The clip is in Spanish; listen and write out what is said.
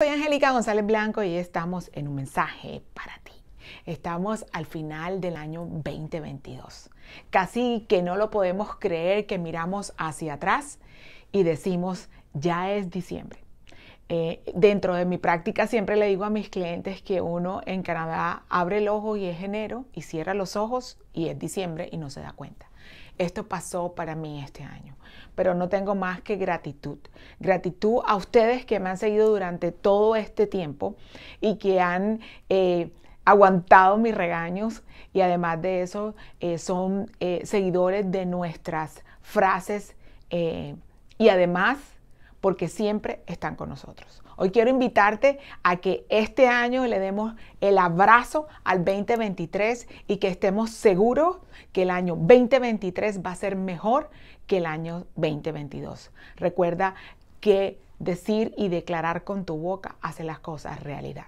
Soy Angélica González Blanco y estamos en un mensaje para ti. Estamos al final del año 2022. Casi que no lo podemos creer que miramos hacia atrás y decimos, ya es diciembre. Eh, dentro de mi práctica siempre le digo a mis clientes que uno en Canadá abre el ojo y es enero y cierra los ojos y es diciembre y no se da cuenta. Esto pasó para mí este año, pero no tengo más que gratitud. Gratitud a ustedes que me han seguido durante todo este tiempo y que han eh, aguantado mis regaños y además de eso eh, son seguidores de nuestras frases y además porque siempre están con nosotros. Hoy quiero invitarte a que este año le demos el abrazo al 2023 y que estemos seguros que el año 2023 va a ser mejor que el año 2022. Recuerda que decir y declarar con tu boca hace las cosas realidad.